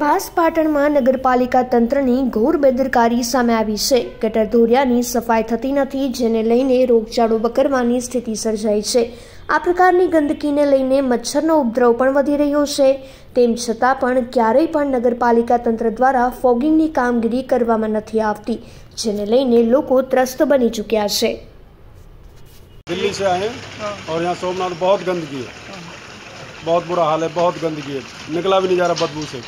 भास पाटन महानगरपालिका तंत्र ने घोर बेदरकारी सामने आवी છે ગટર ધોરિયાની સફાઈ થતી નથી જેને લઈને રોગચાળો બકરવાની સ્થિતિ સર્જાય છે આ પ્રકારની ગંદકીને લઈને મચ્છરનો ઉપદ્રવ પણ વધી રહ્યો છે તેમ છતાં પણ ક્યારેય પણ નગરપાલિકા તંત્ર દ્વારા ફોગિંગનું કામગીરી કરવામાં નથી આવતી જેને લઈને લોકો ત્રસ્ત બની ચૂક્યા છે